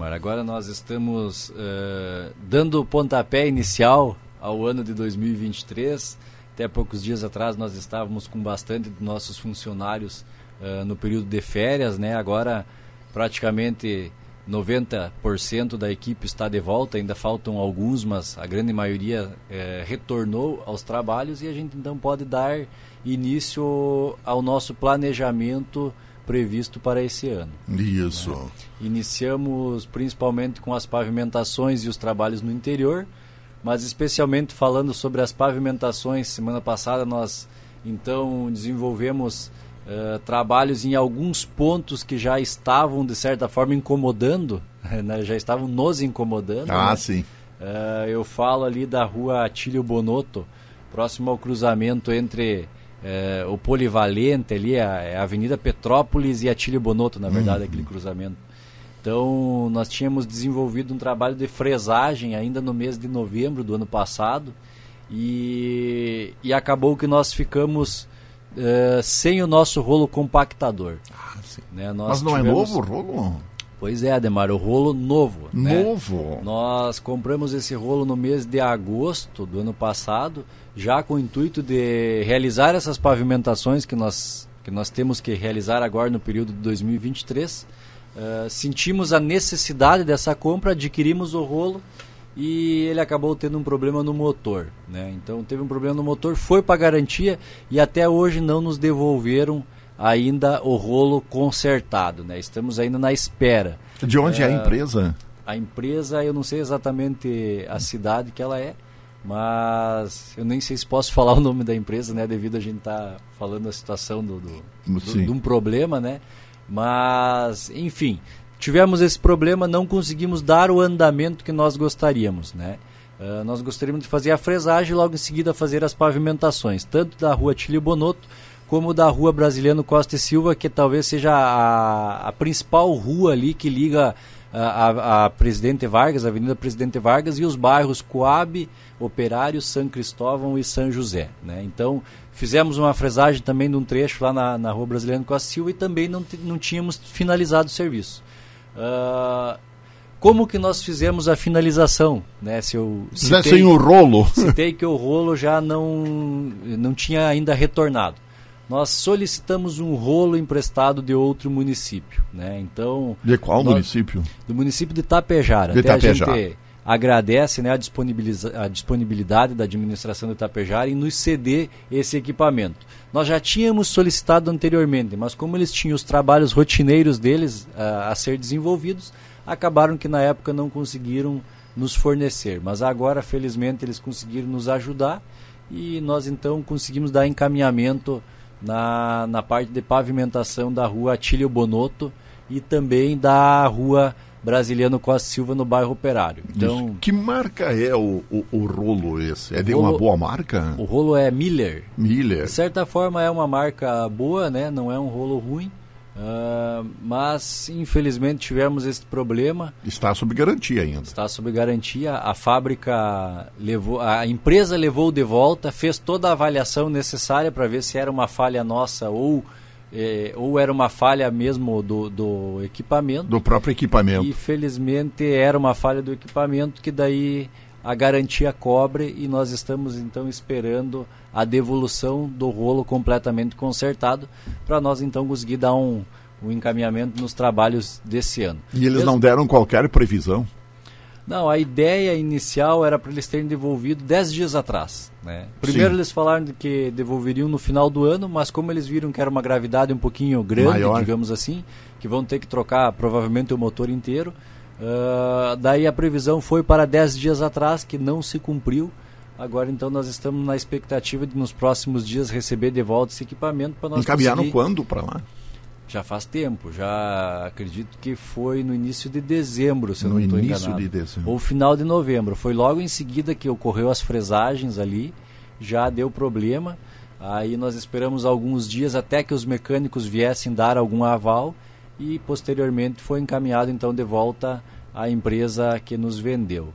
agora nós estamos uh, dando o pontapé inicial ao ano de 2023. Até poucos dias atrás nós estávamos com bastante dos nossos funcionários uh, no período de férias, né? Agora praticamente 90% da equipe está de volta, ainda faltam alguns, mas a grande maioria eh, retornou aos trabalhos e a gente então pode dar início ao nosso planejamento previsto para esse ano. Isso. Né? Iniciamos principalmente com as pavimentações e os trabalhos no interior, mas especialmente falando sobre as pavimentações, semana passada nós então desenvolvemos uh, trabalhos em alguns pontos que já estavam de certa forma incomodando, né? já estavam nos incomodando. Ah, né? sim. Uh, eu falo ali da rua Atílio Bonotto, próximo ao cruzamento entre é, o polivalente ali, a, é, é a, Avenida Petrópolis e Atílio Bonotto, na verdade, uhum. aquele cruzamento. Então, nós tínhamos desenvolvido um trabalho de fresagem ainda no mês de novembro do ano passado e, e acabou que nós ficamos uh, sem o nosso rolo compactador. Ah, né? Mas não tivemos... é novo o rolo? Pois é, Ademar, o rolo novo. Né? Novo? Né? Nós compramos esse rolo no mês de agosto do ano passado, já com o intuito de realizar essas pavimentações que nós, que nós temos que realizar agora no período de 2023. Uh, eh, sentimos a necessidade dessa compra, adquirimos o rolo e ele acabou tendo um problema no motor. Né? Então teve um problema no motor, foi para garantia e até hoje não nos devolveram ainda o rolo consertado, né? Estamos ainda na espera. De onde é, é a empresa? A empresa, eu não sei exatamente a cidade que ela é, mas eu nem sei se posso falar o nome da empresa, né? Devido a gente estar tá falando a situação do, do, do, de um problema, né? Mas, enfim, tivemos esse problema, não conseguimos dar o andamento que nós gostaríamos, né? Uh, nós gostaríamos de fazer a fresagem e logo em seguida fazer as pavimentações, tanto da rua Tilly Bonotto como da Rua Brasiliano Costa e Silva, que talvez seja a, a principal rua ali que liga a, a, a, Presidente Vargas, a Avenida Presidente Vargas e os bairros Coab, Operário, São Cristóvão e São José. Né? Então, fizemos uma fresagem também de um trecho lá na, na Rua Brasileira Costa Silva e também não, não tínhamos finalizado o serviço. Uh, como que nós fizemos a finalização? Né? Se eu citei, sem o rolo. Citei que o rolo já não, não tinha ainda retornado nós solicitamos um rolo emprestado de outro município, né? Então de qual nós, município? Do município de Itapejara. De Até a gente agradece né, a, a, disponibilidade da administração do Itapejara em nos ceder esse equipamento. Nós já tínhamos solicitado anteriormente, mas como eles tinham os trabalhos rotineiros deles ah, a ser desenvolvidos, acabaram que na época não conseguiram nos fornecer. Mas agora, felizmente, eles conseguiram nos ajudar e nós então conseguimos dar encaminhamento na, na parte de pavimentação da rua Atílio Bonotto e também da rua Brasiliano Costa Silva no bairro Operário. Então, Isso. que marca é o, o, o, rolo esse? É de rolo, uma boa marca? O rolo é Miller. Miller. De certa forma é uma marca boa, né? Não é um rolo ruim. Uh, mas, infelizmente, tivemos esse problema. Está sob garantia ainda. Está sob garantia. A fábrica levou, a empresa levou de volta, fez toda a avaliação necessária para ver se era uma falha nossa ou é, ou era uma falha mesmo do, do equipamento. Do próprio equipamento. E felizmente era uma falha do equipamento que daí a garantia cobre e nós estamos então esperando a devolução do rolo completamente consertado para nós então conseguir dar um o encaminhamento nos trabalhos desse ano. E eles, não deram qualquer previsão? Não, a ideia inicial era para eles terem devolvido 10 dias atrás. Né? Primeiro Sim. eles falaram que devolveriam no final do ano, mas como eles viram que era uma gravidade um pouquinho grande, Maior. digamos assim, que vão ter que trocar provavelmente o motor inteiro, uh, daí a previsão foi para 10 dias atrás, que não se cumpriu. Agora então nós estamos na expectativa de nos próximos dias receber de volta esse equipamento para nós Encaminharam conseguir... quando para lá? Já faz tempo, já acredito que foi no início de dezembro, se no eu não estou enganado. No início de dezembro. Ou final de novembro. Foi logo em seguida que ocorreu as fresagens ali, já deu problema. Aí nós esperamos alguns dias até que os mecânicos viessem dar algum aval e posteriormente foi encaminhado então de volta à empresa que nos vendeu.